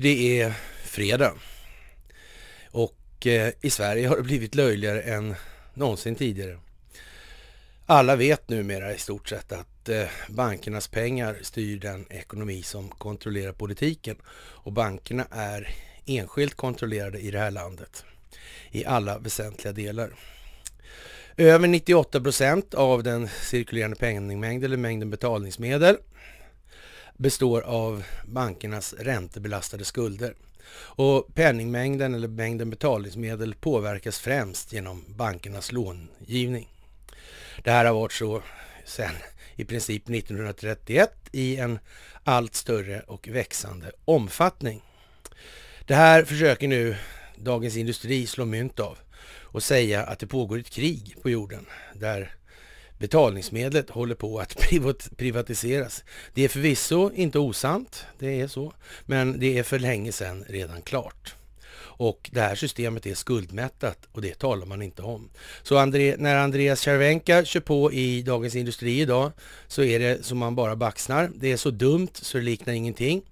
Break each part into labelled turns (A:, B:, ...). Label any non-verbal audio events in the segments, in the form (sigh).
A: det är fredag. Och eh, i Sverige har det blivit löjligare än någonsin tidigare. Alla vet numera i stort sett att eh, bankernas pengar styr den ekonomi som kontrollerar politiken och bankerna är enskilt kontrollerade i det här landet i alla väsentliga delar. Över 98 procent av den cirkulerande penningmängden eller mängden betalningsmedel består av bankernas räntebelastade skulder. Och penningmängden eller mängden betalningsmedel påverkas främst genom bankernas långivning. Det här har varit så sedan i princip 1931 i en allt större och växande omfattning. Det här försöker nu Dagens Industri slå mynt av och säga att det pågår ett krig på jorden där Betalningsmedlet håller på att (laughs) privatiseras. Det är förvisso inte osant, det är så, men det är för länge sedan redan klart. Och det här systemet är skuldmättat och det talar man inte om. Så André, när Andreas Cervenka kör på i Dagens Industri idag så är det som man bara baxnar. Det är så dumt så det liknar ingenting.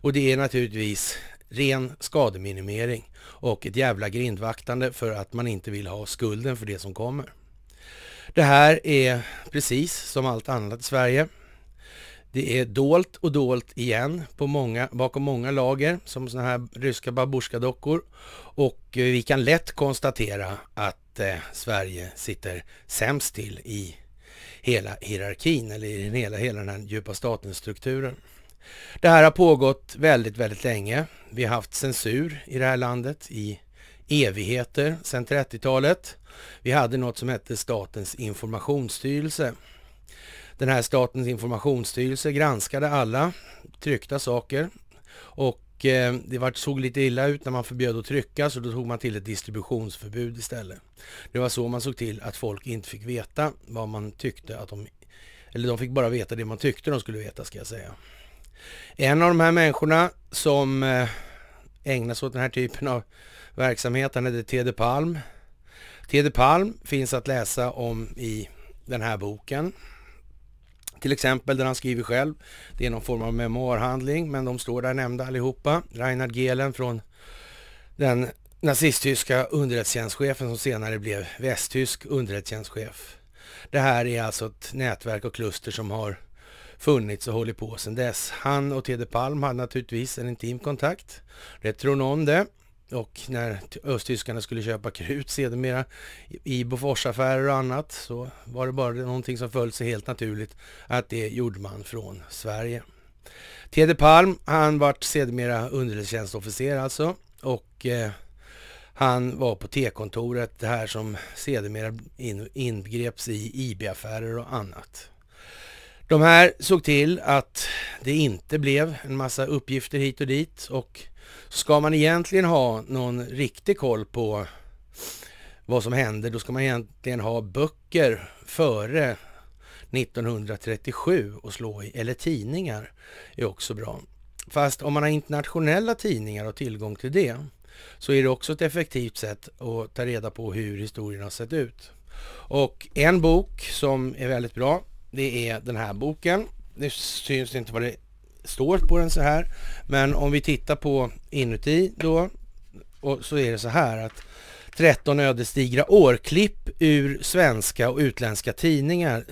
A: Och det är naturligtvis ren skademinimering och ett jävla grindvaktande för att man inte vill ha skulden för det som kommer. Det här är precis som allt annat i Sverige. Det är dolt och dolt igen på många, bakom många lager som sådana här ryska babusjka-dockor Och eh, vi kan lätt konstatera att eh, Sverige sitter sämst till i hela hierarkin eller i den hela, hela den här djupa statens strukturen. Det här har pågått väldigt, väldigt länge. Vi har haft censur i det här landet i evigheter sedan 30-talet. Vi hade något som hette Statens informationsstyrelse. Den här Statens informationsstyrelse granskade alla tryckta saker och eh, det var, såg lite illa ut när man förbjöd att trycka så då tog man till ett distributionsförbud istället. Det var så man såg till att folk inte fick veta vad man tyckte att de... Eller de fick bara veta det man tyckte de skulle veta ska jag säga. En av de här människorna som eh, ägnar sig åt den här typen av verksamhet, han heter Tede Palm. Teder Palm finns att läsa om i den här boken. Till exempel där han skriver själv. Det är någon form av memoarhandling, men de står där nämnda allihopa. Reinhard Gehlen från den nazisttyska underrättelsetjänstchefen som senare blev västtysk underrättelsetjänstchef. Det här är alltså ett nätverk och kluster som har funnits och hållit på sedan dess. Han och Teder Palm hade naturligtvis en intim kontakt. Det tror någon det. Och när östtyskarna skulle köpa krut sedermera i Boforsaffärer och annat så var det bara någonting som föll sig helt naturligt att det gjorde man från Sverige. Tede Palm, han vart sedermera underrättelsetjänstofficer alltså och eh, han var på T-kontoret, det här som sedermera in, inbegreps i IB-affärer och annat. De här såg till att det inte blev en massa uppgifter hit och dit och Ska man egentligen ha någon riktig koll på vad som hände, då ska man egentligen ha böcker före 1937 och slå i, eller tidningar är också bra. Fast om man har internationella tidningar och tillgång till det så är det också ett effektivt sätt att ta reda på hur historien har sett ut. Och en bok som är väldigt bra, det är den här boken. Det syns inte vad det står på den så här. Men om vi tittar på inuti då och så är det så här att 13 ödesdigra årklipp ur svenska och utländska tidningar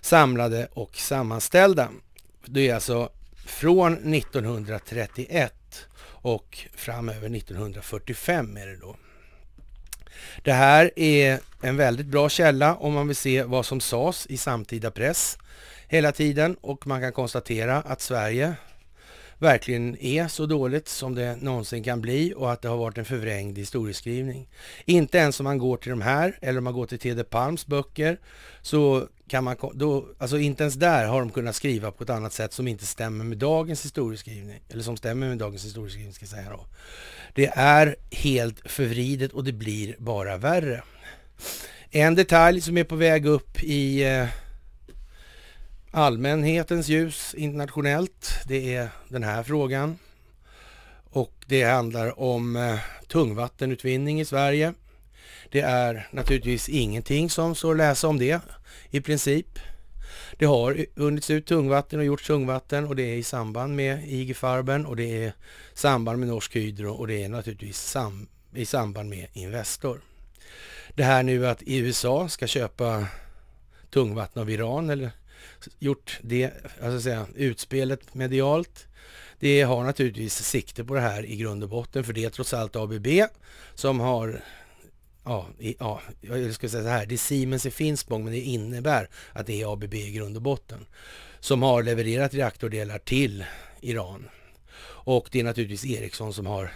A: samlade och sammanställda. Det är alltså från 1931 och framöver 1945 är det då. Det här är en väldigt bra källa om man vill se vad som sades i samtida press hela tiden och man kan konstatera att Sverige verkligen är så dåligt som det någonsin kan bli och att det har varit en förvrängd historieskrivning. Inte ens om man går till de här eller om man går till Tede Palms böcker så kan man, då, alltså inte ens där har de kunnat skriva på ett annat sätt som inte stämmer med dagens historieskrivning, eller som stämmer med dagens historieskrivning ska jag säga då. Det är helt förvridet och det blir bara värre. En detalj som är på väg upp i eh, allmänhetens ljus internationellt. Det är den här frågan. Och det handlar om eh, tungvattenutvinning i Sverige. Det är naturligtvis ingenting som står att läsa om det i princip. Det har vunnits ut tungvatten och gjorts tungvatten och det är i samband med IG Farben och det är i samband med Norsk Hydro och det är naturligtvis sam i samband med Investor. Det här nu att USA ska köpa tungvatten av Iran eller gjort det alltså säga, utspelet medialt. Det har naturligtvis sikte på det här i grund och botten, för det är trots allt ABB som har Ja, i, ja, jag skulle säga så här, det är Siemens i Finspång, men det innebär att det är ABB i grund och botten som har levererat reaktordelar till Iran. Och det är naturligtvis Ericsson som har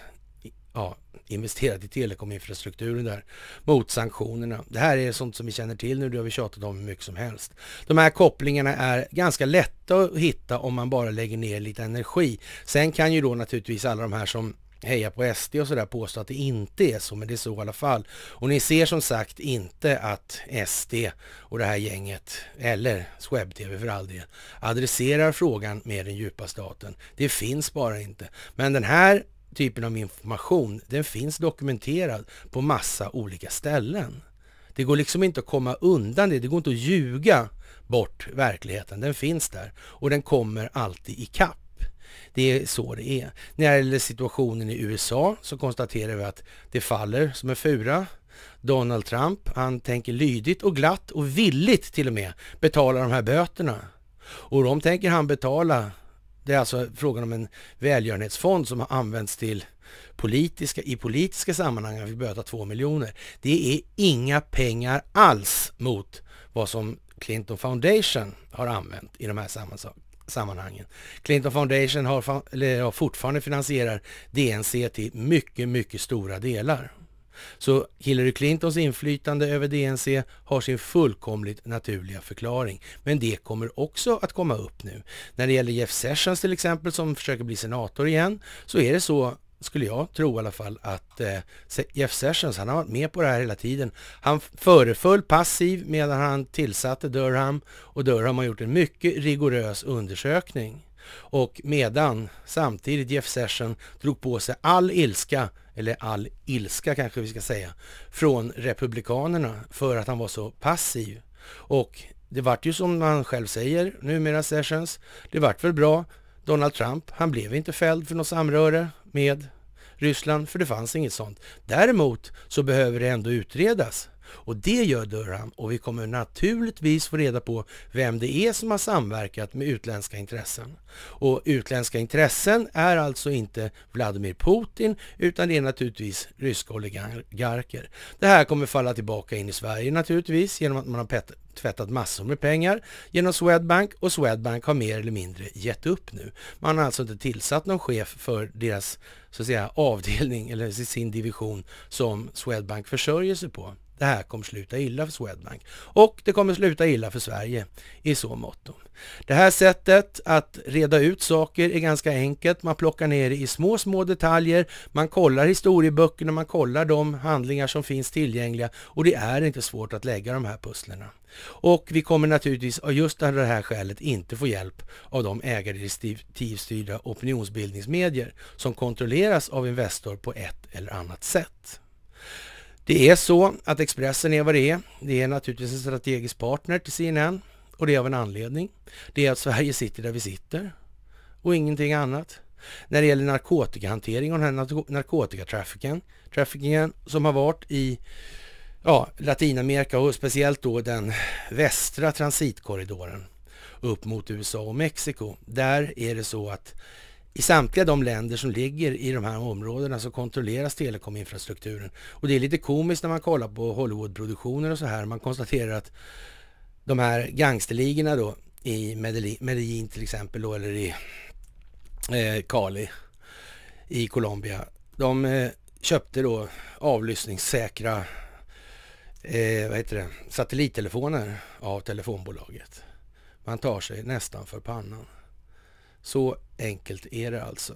A: ja, investerat i telekominfrastrukturen där mot sanktionerna. Det här är sånt som vi känner till nu, det har vi tjatat om hur mycket som helst. De här kopplingarna är ganska lätta att hitta om man bara lägger ner lite energi. Sen kan ju då naturligtvis alla de här som hejar på SD och sådär påstå att det inte är så, men det är så i alla fall. Och ni ser som sagt inte att SD och det här gänget, eller sweb för all del, adresserar frågan med den djupa staten. Det finns bara inte. Men den här typen av information, den finns dokumenterad på massa olika ställen. Det går liksom inte att komma undan det. Det går inte att ljuga bort verkligheten. Den finns där och den kommer alltid i kapp. Det är så det är. När det gäller situationen i USA så konstaterar vi att det faller som en fura. Donald Trump, han tänker lydigt och glatt och villigt till och med betala de här böterna. Och de tänker han betala det är alltså frågan om en välgörenhetsfond som har använts till politiska, i politiska sammanhang att vi böta två miljoner. Det är inga pengar alls mot vad som Clinton Foundation har använt i de här sammanhangen. Clinton Foundation har, eller, har fortfarande finansierar DNC till mycket, mycket stora delar. Så Hillary Clintons inflytande över DNC har sin fullkomligt naturliga förklaring. Men det kommer också att komma upp nu. När det gäller Jeff Sessions till exempel som försöker bli senator igen så är det så skulle jag tro i alla fall, att eh, Jeff Sessions, han har varit med på det här hela tiden. Han föreföll passiv medan han tillsatte Durham och Durham har gjort en mycket rigorös undersökning. Och medan samtidigt Jeff Session drog på sig all ilska, eller all ilska kanske vi ska säga, från Republikanerna för att han var så passiv. Och det vart ju som han själv säger numera Sessions, det vart väl bra. Donald Trump, han blev inte fälld för något samröre med Ryssland, för det fanns inget sånt. Däremot så behöver det ändå utredas och det gör Durham och vi kommer naturligtvis få reda på vem det är som har samverkat med utländska intressen. Och utländska intressen är alltså inte Vladimir Putin utan det är naturligtvis ryska oligarker. Det här kommer falla tillbaka in i Sverige naturligtvis genom att man har tvättat massor med pengar genom Swedbank och Swedbank har mer eller mindre gett upp nu. Man har alltså inte tillsatt någon chef för deras så att säga, avdelning eller sin division som Swedbank försörjer sig på det här kommer sluta illa för Swedbank. Och det kommer sluta illa för Sverige i så mått. Det här sättet att reda ut saker är ganska enkelt. Man plockar ner det i små, små detaljer. Man kollar historieböckerna, man kollar de handlingar som finns tillgängliga och det är inte svårt att lägga de här pusslerna. Och vi kommer naturligtvis av just det här skälet inte få hjälp av de ägardirektivstyrda opinionsbildningsmedier som kontrolleras av Investor på ett eller annat sätt. Det är så att Expressen är vad det är. Det är naturligtvis en strategisk partner till CNN och det är av en anledning. Det är att Sverige sitter där vi sitter och ingenting annat. När det gäller narkotikahantering och den här narkotikatrafficking trafficking som har varit i ja, Latinamerika och speciellt då den västra transitkorridoren upp mot USA och Mexiko. Där är det så att i samtliga de länder som ligger i de här områdena så kontrolleras telekominfrastrukturen. Och det är lite komiskt när man kollar på Hollywoodproduktioner och så här. Man konstaterar att de här gangsterligorna då i Medellin till exempel då, eller i eh, Cali i Colombia. De eh, köpte då avlyssningssäkra eh, vad heter det? satellittelefoner av telefonbolaget. Man tar sig nästan för pannan. Så enkelt är det alltså.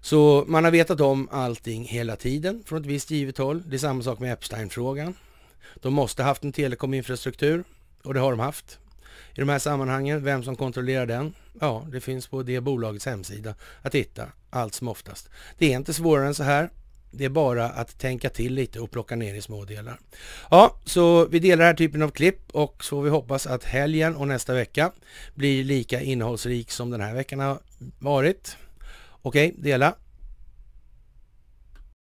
A: Så man har vetat om allting hela tiden från ett visst givet håll. Det är samma sak med Epstein-frågan. De måste haft en telekominfrastruktur och det har de haft. I de här sammanhangen, vem som kontrollerar den? Ja, det finns på det bolagets hemsida att hitta allt som oftast. Det är inte svårare än så här. Det är bara att tänka till lite och plocka ner i små delar. Ja, så vi delar den här typen av klipp och så vi hoppas att helgen och nästa vecka blir lika innehållsrik som den här veckan har varit. Okej, dela.